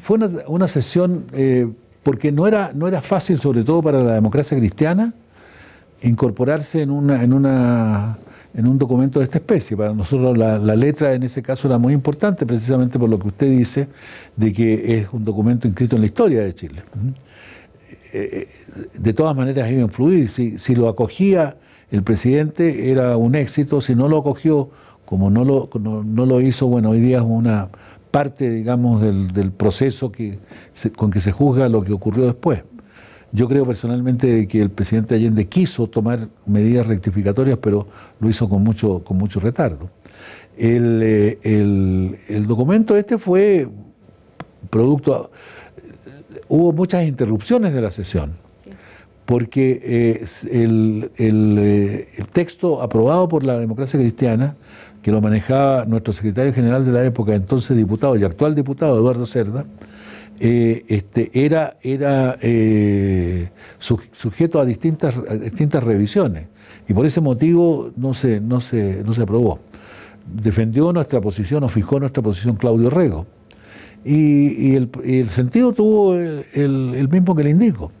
Fue una, sesión eh, porque no era, no era fácil, sobre todo para la democracia cristiana, incorporarse en, una, en, una, en un documento de esta especie. Para nosotros la, letra en ese caso era muy importante, precisamente por lo que usted dice, de que es un documento inscrito en la historia de Chile. Eh, eh, de todas maneras iba a influir. Si, lo acogía el presidente era un éxito, si no lo acogió, como no lo, no lo hizo, bueno, hoy día es una parte, digamos, del, proceso que con que se juzga lo que ocurrió después. Yo creo personalmente que el presidente Allende quiso tomar medidas rectificatorias, pero lo hizo con mucho, con mucho retardo. El, eh, documento este fue producto... Hubo muchas interrupciones de la sesión, porque eh, el, eh, el, texto aprobado por la democracia cristiana que lo manejaba nuestro secretario general de la época, entonces diputado y actual diputado Eduardo Cerda, eh, este, era, era eh, sujeto a distintas, distintas revisiones y por ese motivo no se, no, no se aprobó. Defendió nuestra posición o fijó nuestra posición Claudio Rego. Y, el, sentido tuvo el mismo que le indico.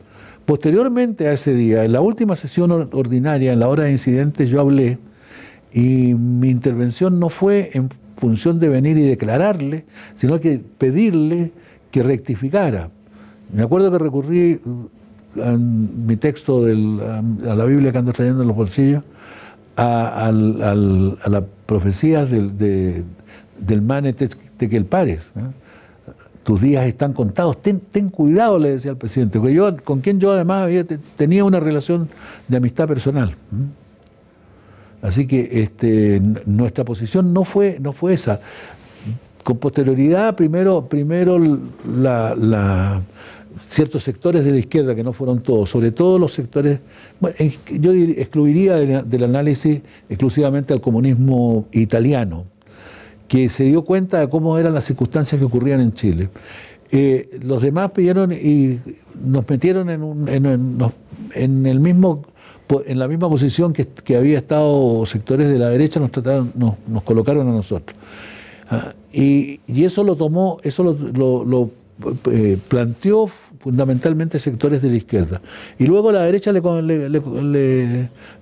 Posteriormente a ese día, en la última sesión ordinaria, en la hora de incidentes, yo hablé y mi intervención no fue en función de venir y declararle, sino que pedirle que rectificara. Me acuerdo que recurrí a eh, mi texto eh, a la Biblia que ando trayendo en los bolsillos, a, las profecías del, de, que Mane pares. ¿eh? Tus días están contados, ten, cuidado, le decía al presidente, yo, con quien yo además tenía una relación de amistad personal. Así que este, nuestra posición no fue, no fue esa. Con posterioridad, primero, primero ciertos sectores de la izquierda, que no fueron todos, sobre todo los sectores, yo excluiría del, análisis exclusivamente al comunismo italiano, que se dio cuenta de cómo eran las circunstancias que ocurrían en Chile. Eh, los demás pidieron y nos metieron en, un, en el mismo en la misma posición que, que había estado sectores de la derecha, nos, trataron, nos, colocaron a nosotros. Ah, y, eso lo tomó, eso lo, lo, eh, planteó fundamentalmente sectores de la izquierda. Y luego la derecha le,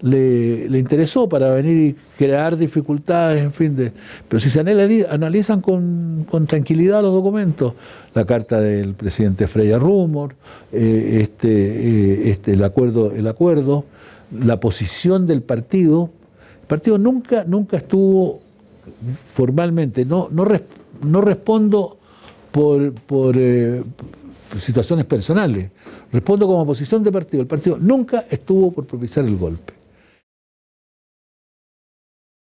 le, interesó para venir y crear dificultades, en fin. De, pero si se analizan con, tranquilidad los documentos, la carta del presidente Freya Rumor, eh, este, eh, este, el acuerdo, el acuerdo, la posición del partido, el partido nunca, nunca estuvo formalmente, no, no, respondo por, por eh, situaciones personales. Respondo como oposición de partido. El partido nunca estuvo por propiciar el golpe.